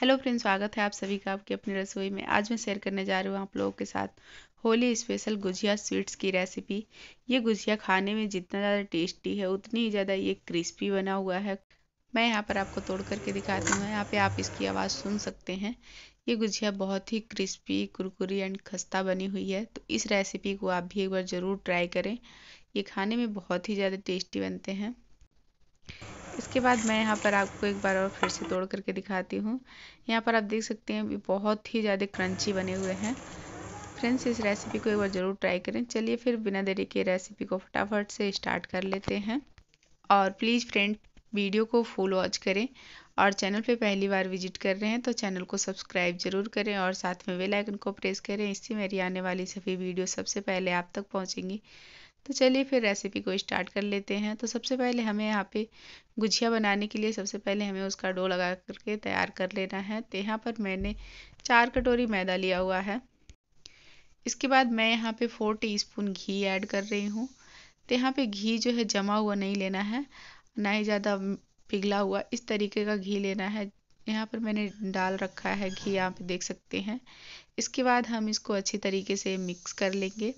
hello friends स्वागत है आप सभी का आपकी अपनी रसोई में आज मैं शेयर करने जा रही हूँ आप लोगों के साथ होली स्पेशल गुजिया स्वीट्स की रेसिपी ये गुजिया खाने में जितना ज़्यादा टेस्टी है उतनी ही ज़्यादा ये क्रिस्पी बना हुआ है मैं यहाँ पर आपको तोड़ करके दिखाती हूँ यहाँ पे आप इसकी आवाज़ सुन सकते हैं ये गुजिया बहुत ही क्रिस्पी कुरकुरी एंड खस्ता बनी हुई है तो इस रेसिपी को आप भी एक बार ज़रूर ट्राई करें ये खाने में बहुत ही ज़्यादा टेस्टी बनते हैं इसके बाद मैं यहाँ पर आपको एक बार और फिर से तोड़ करके दिखाती हूँ यहाँ पर आप देख सकते हैं बहुत ही ज़्यादा क्रंची बने हुए हैं फ्रेंड्स इस रेसिपी को एक बार ज़रूर ट्राई करें चलिए फिर बिना देरी के रेसिपी को फटाफट से स्टार्ट कर लेते हैं और प्लीज़ फ्रेंड वीडियो को फुल वॉच करें और चैनल पे पहली बार विजिट कर रहे हैं तो चैनल को सब्सक्राइब जरूर करें और साथ में बेल आइकन को प्रेस करें इससे मेरी आने वाली सभी वीडियो सबसे पहले आप तक पहुंचेंगी तो चलिए फिर रेसिपी को स्टार्ट कर लेते हैं तो सबसे पहले हमें यहाँ पे गुजिया बनाने के लिए सबसे पहले हमें उसका डो लगा करके तैयार कर लेना है तो यहाँ पर मैंने चार कटोरी मैदा लिया हुआ है इसके बाद मैं यहाँ पे फोर टीस्पून घी ऐड कर रही हूँ तो यहाँ पे घी जो है जमा हुआ नहीं लेना है ना ही ज़्यादा पिघला हुआ इस तरीके का घी लेना है यहाँ पर मैंने डाल रखा है घी आप देख सकते हैं इसके बाद हम इसको अच्छी तरीके से मिक्स कर लेंगे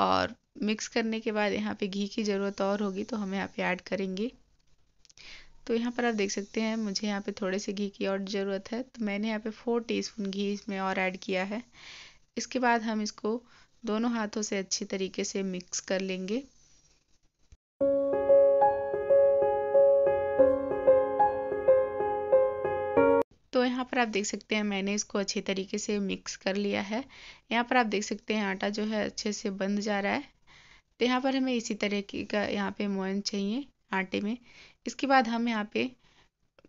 और मिक्स करने के बाद यहाँ पे घी की ज़रूरत और होगी तो हम यहाँ पे ऐड करेंगे तो यहाँ पर आप देख सकते हैं मुझे यहाँ पे थोड़े से घी की और ज़रूरत है तो मैंने यहाँ पे फोर टीस्पून घी इसमें और ऐड किया है इसके बाद हम इसको दोनों हाथों से अच्छी तरीके से मिक्स कर लेंगे पर आप देख सकते हैं मैंने इसको अच्छे तरीके से मिक्स कर लिया है यहाँ पर आप देख सकते हैं आटा जो है अच्छे से बंध जा रहा है तो यहाँ पर हमें इसी तरीके का यहाँ पे मोयन चाहिए आटे में इसके बाद हम यहाँ पे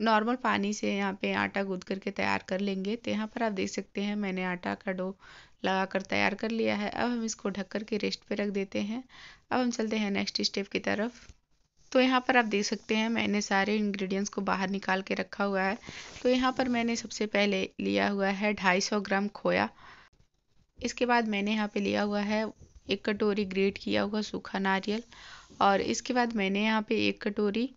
नॉर्मल पानी से यहाँ पे आटा गूद करके तैयार कर लेंगे तो यहाँ पर आप देख सकते हैं मैंने आटा का डो लगा कर तैयार कर लिया है अब हम इसको ढक कर के रेस्ट पे रख देते हैं अब हम चलते हैं नेक्स्ट स्टेप की तरफ तो यहाँ पर आप देख सकते हैं मैंने सारे इंग्रेडिएंट्स को बाहर निकाल के रखा हुआ है तो यहाँ पर मैंने सबसे पहले लिया हुआ है 250 ग्राम खोया इसके बाद मैंने यहाँ पे लिया हुआ है एक कटोरी ग्रेट किया हुआ सूखा नारियल और इसके बाद मैंने यहाँ पे एक कटोरी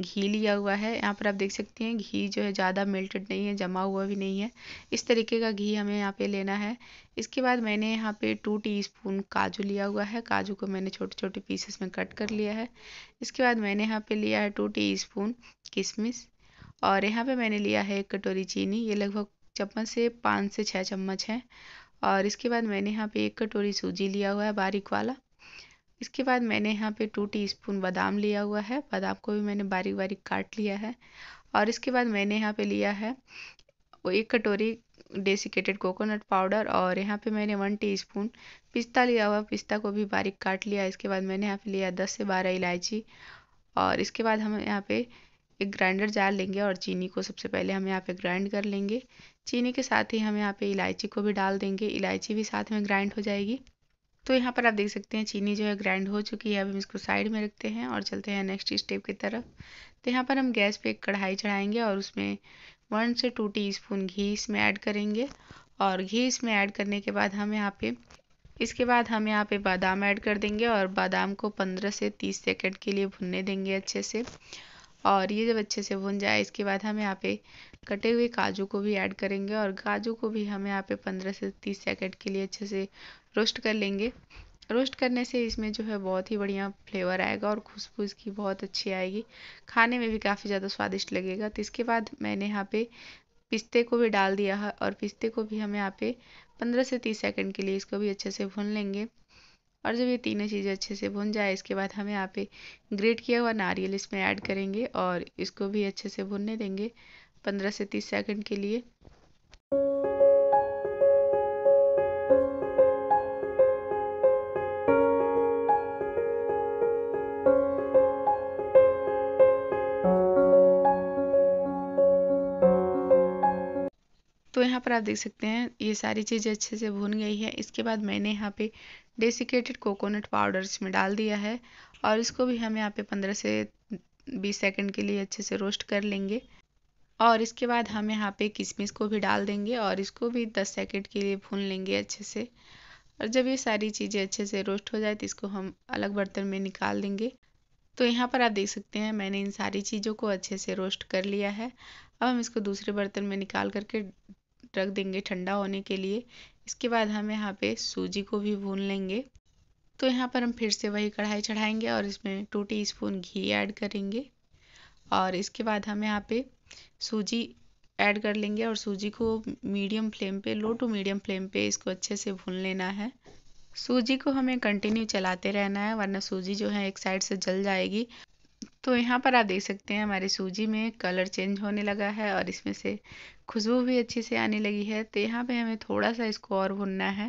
घी लिया हुआ है यहाँ पर आप देख सकते हैं घी जो है ज़्यादा मेल्टेड नहीं है जमा हुआ भी नहीं है इस तरीके का घी हमें यहाँ पे लेना है इसके बाद मैंने यहाँ पे टू टीस्पून काजू लिया हुआ है काजू को मैंने छोटे छोटे पीसेस में कट कर लिया है इसके बाद मैंने यहाँ पे लिया है टू स्पून किशमिश और यहाँ पर मैंने लिया है एक कटोरी चीनी ये लगभग चम्मच से पाँच से छः चम्मच है और इसके बाद मैंने यहाँ पर एक कटोरी सूजी लिया हुआ है बारीक वाला इसके बाद मैंने यहाँ पे टू टीस्पून बादाम लिया हुआ है बादाम को भी मैंने बारीक बारीक काट लिया है और इसके बाद मैंने यहाँ पे लिया है वो एक कटोरी डेसिकेटेड कोकोनट पाउडर और यहाँ पे मैंने वन टीस्पून पिस्ता लिया हुआ पिस्ता को भी बारीक काट लिया इसके बाद मैंने यहाँ पे लिया दस से बारह इलायची और इसके बाद हम यहाँ पे एक ग्राइंडर जार लेंगे और चीनी को सबसे पहले हम यहाँ पे ग्राइंड कर लेंगे चीनी के साथ ही हम यहाँ पे इलायची को भी डाल देंगे इलायची भी साथ में ग्राइंड हो जाएगी तो यहाँ पर आप देख सकते हैं चीनी जो है ग्राइंड हो चुकी है अब हम इसको साइड में रखते हैं और चलते हैं नेक्स्ट स्टेप की तरफ तो यहाँ पर हम गैस पे एक कढ़ाई चढ़ाएंगे और उसमें वन से टू टी स्पून घी इसमें ऐड करेंगे और घी इसमें ऐड करने के बाद हम यहाँ पे इसके बाद हम यहाँ पे बादाम ऐड कर देंगे और बादाम को पंद्रह से तीस सेकेंड के लिए भुनने देंगे अच्छे से और ये जब अच्छे से भुन जाए इसके बाद हम यहाँ पे कटे हुए काजू को भी ऐड करेंगे और काजू को भी हम यहाँ पे पंद्रह से तीस सेकंड के लिए अच्छे से रोस्ट कर लेंगे रोस्ट करने से इसमें जो है बहुत ही बढ़िया फ्लेवर आएगा और खुशबू इसकी बहुत अच्छी आएगी खाने में भी काफ़ी ज़्यादा स्वादिष्ट लगेगा तो इसके बाद मैंने यहाँ पे पिस्ते को भी डाल दिया है और पिस्ते को भी हम यहाँ पे 15 से 30 सेकंड के लिए इसको भी अच्छे से भून लेंगे और जब ये तीनों चीज़ें अच्छे से भुन जाए इसके बाद हम यहाँ पे ग्रेट किया हुआ नारियल इसमें ऐड करेंगे और इसको भी अच्छे से भुनने देंगे पंद्रह से तीस सेकेंड के लिए आप देख सकते हैं ये सारी चीज़ें अच्छे से भून गई है इसके बाद मैंने यहाँ पे डेसिकेटेड कोकोनट पाउडर इसमें डाल दिया है और इसको भी हम यहाँ पे 15 से 20 सेकंड के लिए अच्छे से रोस्ट कर लेंगे और इसके बाद हम यहाँ पे किशमिश को भी डाल देंगे और इसको भी 10 सेकंड के लिए भून लेंगे अच्छे से और जब ये सारी चीज़ें अच्छे से रोस्ट हो जाए तो इसको हम अलग बर्तन में निकाल देंगे तो यहाँ पर आप देख सकते हैं मैंने इन सारी चीज़ों को अच्छे से रोस्ट कर लिया है अब हम इसको दूसरे बर्तन में निकाल करके रख देंगे ठंडा होने के लिए इसके बाद हम यहाँ पे सूजी को भी भून लेंगे तो यहाँ पर हम फिर से वही कढ़ाई चढ़ाएंगे और इसमें टू टी स्पून घी ऐड करेंगे और इसके बाद हम यहाँ पे सूजी ऐड कर लेंगे और सूजी को मीडियम फ्लेम पे लो टू मीडियम फ्लेम पे इसको अच्छे से भून लेना है सूजी को हमें कंटिन्यू चलाते रहना है वरना सूजी जो है एक साइड से जल जाएगी तो यहाँ पर आप देख सकते हैं हमारी सूजी में कलर चेंज होने लगा है और इसमें से खुशबू भी अच्छे से आने लगी है तो यहाँ पे हमें थोड़ा सा इसको और भुनना है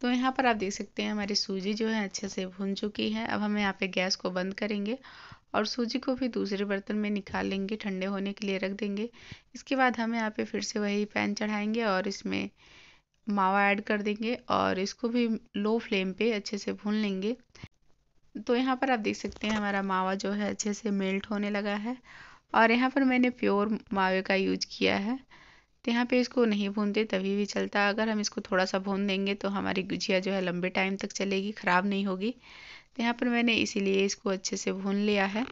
तो यहाँ पर आप देख सकते हैं हमारी सूजी जो है अच्छे से भुन चुकी है अब हम यहाँ पे गैस को बंद करेंगे और सूजी को भी दूसरे बर्तन में निकाल लेंगे ठंडे होने के लिए रख देंगे इसके बाद हम यहाँ पे फिर से वही पैन चढ़ाएंगे और इसमें मावा ऐड कर देंगे और इसको भी लो फ्लेम पे अच्छे से भून लेंगे तो यहाँ पर आप देख सकते हैं हमारा मावा जो है अच्छे से मेल्ट होने लगा है और यहाँ पर मैंने प्योर मावे का यूज किया है तो यहाँ पे इसको नहीं भूनते तभी भी चलता अगर हम इसको थोड़ा सा भून देंगे तो हमारी गुजिया जो है लंबे टाइम तक चलेगी ख़राब नहीं होगी तो यहाँ पर मैंने इसीलिए इसको अच्छे से भून लिया है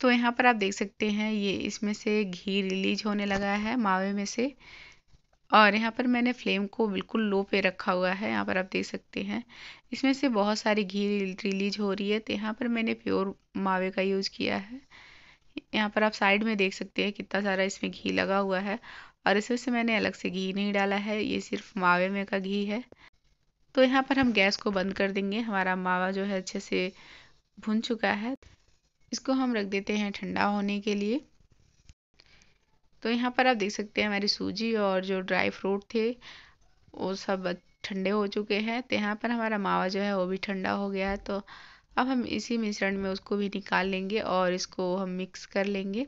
तो यहाँ पर आप देख सकते हैं ये इसमें से घी रिलीज होने लगा है मावे में से और यहाँ पर मैंने फ्लेम को बिल्कुल लो पे रखा हुआ है यहाँ पर आप देख सकते हैं इसमें से बहुत सारी घी रिलीज हो रही है तो यहाँ पर मैंने प्योर मावे का यूज़ किया है यहाँ पर आप साइड में देख सकते हैं कितना सारा इसमें घी लगा हुआ है और इसमें से मैंने अलग से घी नहीं डाला है ये सिर्फ मावे में का घी है तो यहाँ पर हम गैस को बंद कर देंगे हमारा मावा जो है अच्छे से भुन चुका है इसको हम रख देते हैं ठंडा होने के लिए तो यहाँ पर आप देख सकते हैं हमारी सूजी और जो ड्राई फ्रूट थे वो सब ठंडे हो चुके हैं तो यहाँ पर हमारा मावा जो है वो भी ठंडा हो गया है तो अब हम इसी मिश्रण में उसको भी निकाल लेंगे और इसको हम मिक्स कर लेंगे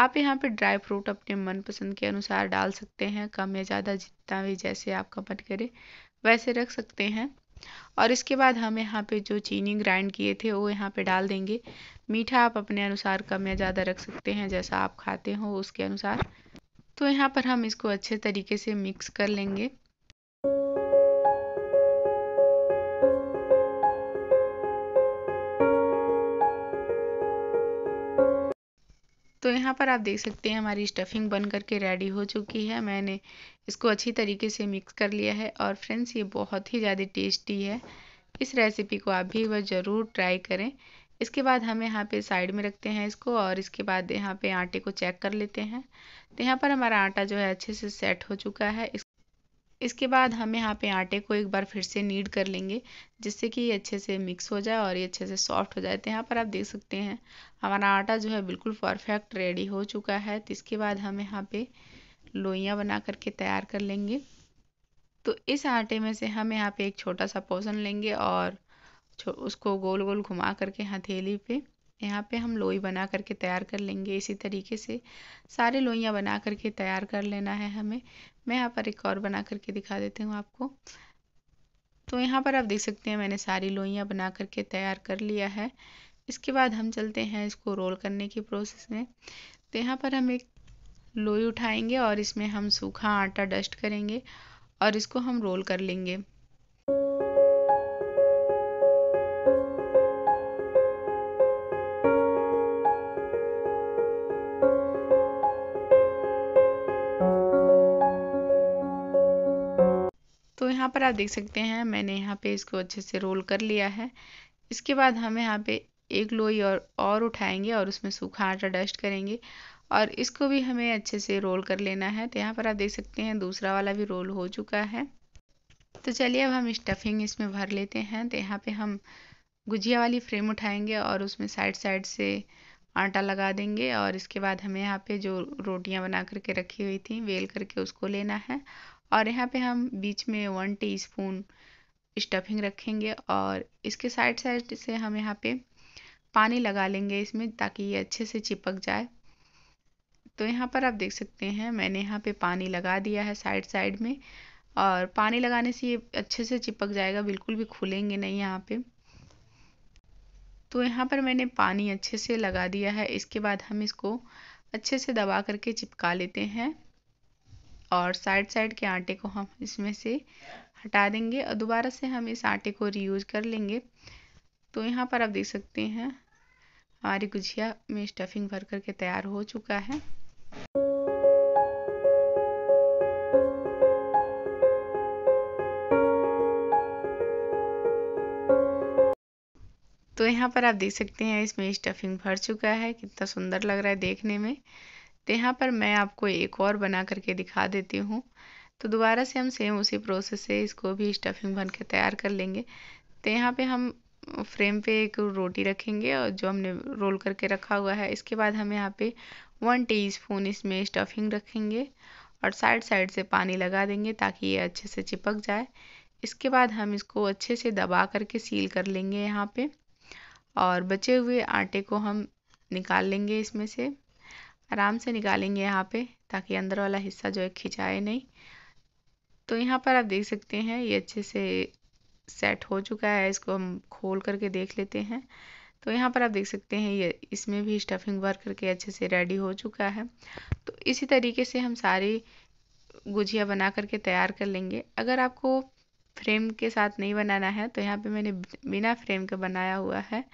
आप यहाँ पर ड्राई फ्रूट अपने मनपसंद के अनुसार डाल सकते हैं कम या ज़्यादा जितना भी जैसे आपका मन करे वैसे रख सकते हैं और इसके बाद हम यहाँ पे जो चीनी ग्राइंड किए थे वो यहाँ पे डाल देंगे मीठा आप अपने अनुसार कम या ज़्यादा रख सकते हैं जैसा आप खाते हो उसके अनुसार तो यहाँ पर हम इसको अच्छे तरीके से मिक्स कर लेंगे तो यहाँ पर आप देख सकते हैं हमारी स्टफिंग बन करके रेडी हो चुकी है मैंने इसको अच्छी तरीके से मिक्स कर लिया है और फ्रेंड्स ये बहुत ही ज़्यादा टेस्टी है इस रेसिपी को आप भी एक बार ज़रूर ट्राई करें इसके बाद हम यहाँ पे साइड में रखते हैं इसको और इसके बाद यहाँ पे आटे को चेक कर लेते हैं तो यहाँ पर हमारा आटा जो है अच्छे से सेट हो चुका है इस इसके बाद हम यहाँ पे आटे को एक बार फिर से नीड कर लेंगे जिससे कि ये अच्छे से मिक्स हो जाए और ये अच्छे से सॉफ्ट हो जाए तो यहाँ पर आप देख सकते हैं हमारा आटा जो है बिल्कुल परफेक्ट रेडी हो चुका है तो इसके बाद हम यहाँ पर लोइयाँ बना करके तैयार कर लेंगे तो इस आटे में से हम यहाँ पे एक छोटा सा पोषण लेंगे और छो तो उसको गोल गोल घुमा करके हथेली पे यहाँ पे हम लोई बना करके तैयार कर लेंगे इसी तरीके से सारे लोइयाँ बना करके तैयार कर लेना है हमें मैं यहाँ पर एक और बना करके दिखा देती हूँ आपको तो यहाँ पर आप देख सकते हैं मैंने सारी लोइयाँ बना करके तैयार कर लिया है इसके बाद हम चलते हैं इसको रोल करने की प्रोसेस में तो यहाँ पर हम एक लोई उठाएंगे और इसमें हम सूखा आटा डस्ट करेंगे और इसको हम रोल कर लेंगे पर आप देख सकते हैं मैंने यहाँ पे इसको अच्छे से रोल कर लिया है इसके बाद हम यहाँ पे एक लोई और और उठाएंगे और उसमें सूखा आटा डस्ट करेंगे और इसको भी हमें अच्छे से रोल कर लेना है तो यहाँ पर आप देख सकते हैं दूसरा वाला भी रोल हो चुका है तो चलिए अब हम स्टफिंग इसमें भर लेते हैं तो यहाँ पे हम गुजिया वाली फ्रेम उठाएंगे और उसमें साइड साइड से आटा लगा देंगे और इसके बाद हमें यहाँ पे जो रोटियाँ बना करके रखी हुई थी वेल करके उसको लेना है और यहाँ पे हम बीच में वन टीस्पून स्टफिंग रखेंगे और इसके साइड साइड से हम यहाँ पे पानी लगा लेंगे इसमें ताकि ये अच्छे से चिपक जाए तो यहाँ पर आप देख सकते हैं मैंने यहाँ पे पानी लगा दिया है साइड साइड में और पानी लगाने से ये अच्छे से चिपक जाएगा बिल्कुल भी खुलेंगे नहीं यहाँ पे तो यहाँ पर मैंने पानी अच्छे से लगा दिया है इसके बाद हम इसको अच्छे से दबा करके चिपका लेते हैं और साइड साइड के आटे को हम इसमें से हटा देंगे और दोबारा से हम इस आटे को रीयूज कर लेंगे तो यहाँ पर आप देख सकते हैं हमारी गुजिया में स्टफिंग भर करके तैयार हो चुका है तो यहाँ पर आप देख सकते हैं इसमें स्टफिंग भर चुका है कितना सुंदर लग रहा है देखने में तो यहाँ पर मैं आपको एक और बना करके दिखा देती हूँ तो दोबारा से हम सेम उसी प्रोसेस से इसको भी स्टफिंग बन के तैयार कर लेंगे तो यहाँ पे हम फ्रेम पे एक रोटी रखेंगे और जो हमने रोल करके रखा हुआ है इसके बाद हम यहाँ पे वन टीस्पून इसमें स्टफिंग रखेंगे और साइड साइड से पानी लगा देंगे ताकि ये अच्छे से चिपक जाए इसके बाद हम इसको अच्छे से दबा करके सील कर लेंगे यहाँ पर और बचे हुए आटे को हम निकाल लेंगे इसमें से आराम से निकालेंगे यहाँ पे ताकि अंदर वाला हिस्सा जो है खिंचाए नहीं तो यहाँ पर आप देख सकते हैं ये अच्छे से सेट हो चुका है इसको हम खोल करके देख लेते हैं तो यहाँ पर आप देख सकते हैं ये इसमें भी स्टफिंग भर करके अच्छे से रेडी हो चुका है तो इसी तरीके से हम सारी गुजिया बना करके तैयार कर लेंगे अगर आपको फ्रेम के साथ नहीं बनाना है तो यहाँ पे मैंने बिना फ्रेम के बनाया हुआ है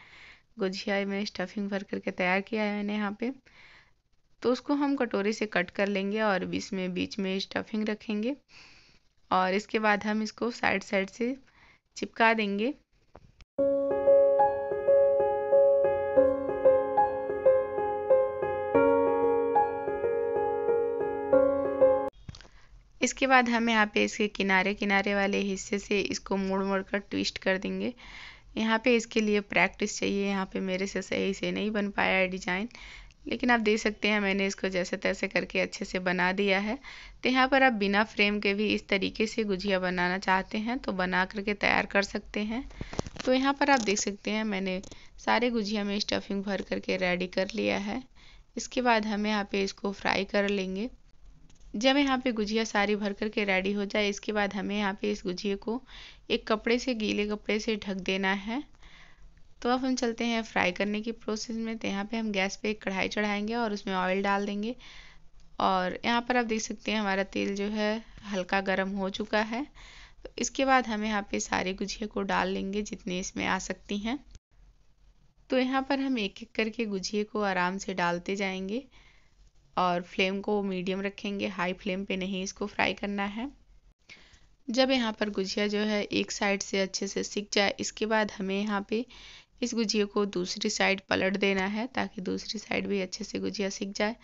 गुजिया में स्टफिंग भर करके तैयार किया है मैंने यहाँ पे तो उसको हम कटोरी से कट कर लेंगे और इसमें बीच में स्टफिंग रखेंगे और इसके बाद हम इसको साइड साइड से चिपका देंगे इसके बाद हम यहाँ पे इसके किनारे किनारे वाले हिस्से से इसको मोड़ मोड़ कर ट्विस्ट कर देंगे यहाँ पे इसके लिए प्रैक्टिस चाहिए यहाँ पे मेरे से सही से नहीं बन पाया है डिज़ाइन लेकिन आप देख सकते हैं मैंने इसको जैसे तैसे करके अच्छे से बना दिया है तो यहाँ पर आप बिना फ्रेम के भी इस तरीके से गुजिया बनाना चाहते हैं तो बना करके तैयार कर सकते हैं तो यहाँ पर आप देख सकते हैं मैंने सारे गुजिया में स्टफिंग भर करके रेडी कर लिया है इसके बाद हम यहाँ पे इसको फ्राई कर लेंगे जब यहाँ पे गुजिया सारी भर करके रेडी हो जाए इसके बाद हमें यहाँ पे इस गुजिया को एक कपड़े से गीले कपड़े से ढक देना है तो अब हम चलते हैं फ्राई करने की प्रोसेस में तो यहाँ पे हम गैस पे एक कढ़ाई चढ़ाएंगे और उसमें ऑयल डाल देंगे और यहाँ पर आप देख सकते हैं हमारा तेल जो है हल्का गर्म हो चुका है तो इसके बाद हम यहाँ पे सारे गुजिया को डाल लेंगे जितने इसमें आ सकती हैं तो यहाँ पर हम एक एक करके गुजिया को आराम से डालते जाएंगे और फ्लेम को मीडियम रखेंगे हाई फ्लेम पे नहीं इसको फ्राई करना है जब यहाँ पर गुजिया जो है एक साइड से अच्छे से सिक जाए इसके बाद हमें यहाँ पे इस गुजिया को दूसरी साइड पलट देना है ताकि दूसरी साइड भी अच्छे से गुजिया सीख जाए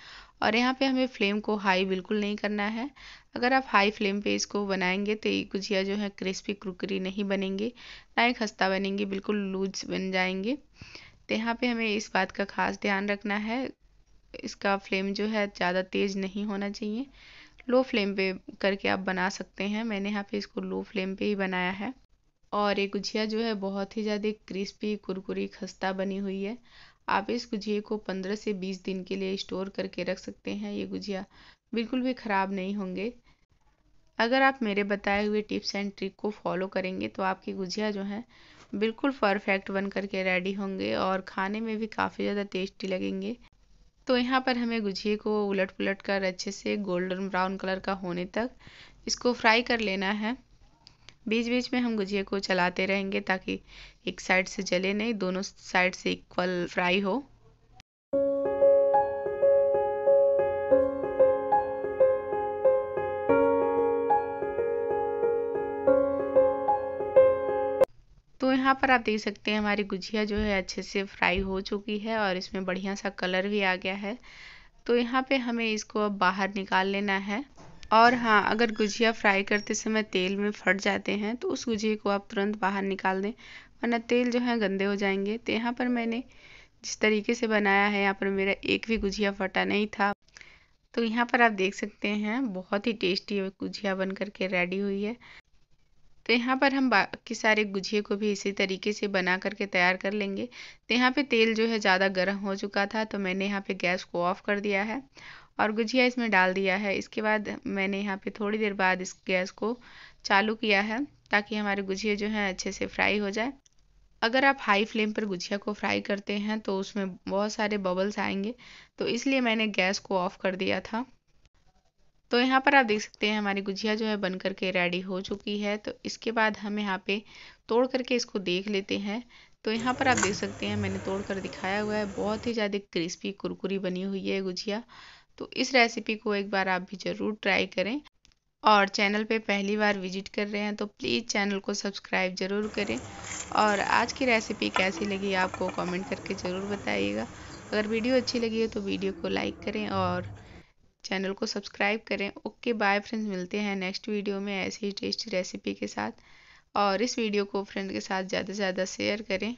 और यहाँ पे हमें फ्लेम को हाई बिल्कुल नहीं करना है अगर आप हाई फ्लेम पे इसको बनाएंगे तो ये गुजिया जो है क्रिस्पी क्रुकरी नहीं बनेंगे ना ही खस्ता बनेंगे बिल्कुल लूज बन जाएंगे तो यहाँ पर हमें इस बात का खास ध्यान रखना है इसका फ्लेम जो है ज़्यादा तेज़ नहीं होना चाहिए लो फ्लेम पे करके आप बना सकते हैं मैंने यहाँ पे इसको लो फ्लेम पे ही बनाया है और ये गुझिया जो है बहुत ही ज़्यादा क्रिस्पी कुरकुरी खस्ता बनी हुई है आप इस गुजिए को पंद्रह से बीस दिन के लिए स्टोर करके रख सकते हैं ये गुझिया बिल्कुल भी ख़राब नहीं होंगे अगर आप मेरे बताए हुए टिप्स एंड ट्रिक को फॉलो करेंगे तो आपकी गुजिया जो है बिल्कुल परफेक्ट बन करके रेडी होंगे और खाने में भी काफ़ी ज़्यादा टेस्टी लगेंगे तो यहाँ पर हमें गुजिए को उलट पुलट कर अच्छे से गोल्डन ब्राउन कलर का होने तक इसको फ्राई कर लेना है बीच बीच में हम गुजिया को चलाते रहेंगे ताकि एक साइड से जले नहीं दोनों साइड से इक्वल फ्राई हो तो यहाँ पर आप देख सकते हैं हमारी गुजिया जो है अच्छे से फ्राई हो चुकी है और इसमें बढ़िया सा कलर भी आ गया है तो यहाँ पे हमें इसको अब बाहर निकाल लेना है और हाँ अगर गुजिया फ्राई करते समय तेल में फट जाते हैं तो उस गुजिया को आप तुरंत बाहर निकाल दें वरना तेल जो है गंदे हो जाएंगे तो यहाँ पर मैंने जिस तरीके से बनाया है यहाँ पर मेरा एक भी गुजिया फटा नहीं था तो यहाँ पर आप देख सकते हैं बहुत ही टेस्टी गुजिया बन करके रेडी हुई है तो यहाँ पर हम बाकी सारे गुजिए को भी इसी तरीके से बना करके तैयार कर लेंगे तो यहाँ पे तेल जो है ज़्यादा गर्म हो चुका था तो मैंने यहाँ पे गैस को ऑफ़ कर दिया है और गुजिया इसमें डाल दिया है इसके बाद मैंने यहाँ पे थोड़ी देर बाद इस गैस को चालू किया है ताकि हमारे गुजिया जो हैं अच्छे से फ्राई हो जाए अगर आप हाई फ्लेम पर गुजिया को फ्राई करते हैं तो उसमें बहुत सारे बबल्स आएंगे तो इसलिए मैंने गैस को ऑफ कर दिया था तो यहाँ पर आप देख सकते हैं हमारी गुजिया जो है बन करके रेडी हो चुकी है तो इसके बाद हम यहाँ पे तोड़ करके इसको देख लेते हैं तो यहाँ पर आप देख सकते हैं मैंने तोड़ कर दिखाया हुआ है बहुत ही ज़्यादा क्रिस्पी कुरकुरी बनी हुई है गुजिया तो इस रेसिपी को एक बार आप भी ज़रूर ट्राई करें और चैनल पे पहली बार विजिट कर रहे हैं तो प्लीज़ चैनल को सब्सक्राइब ज़रूर करें और आज की रेसिपी कैसी लगी आपको कमेंट करके ज़रूर बताइएगा अगर वीडियो अच्छी लगी है तो वीडियो को लाइक करें और चैनल को सब्सक्राइब करें ओके बाय फ्रेंड्स मिलते हैं नेक्स्ट वीडियो में ऐसी ही टेस्टी रेसिपी के साथ और इस वीडियो को फ्रेंड के साथ ज़्यादा से ज़्यादा शेयर करें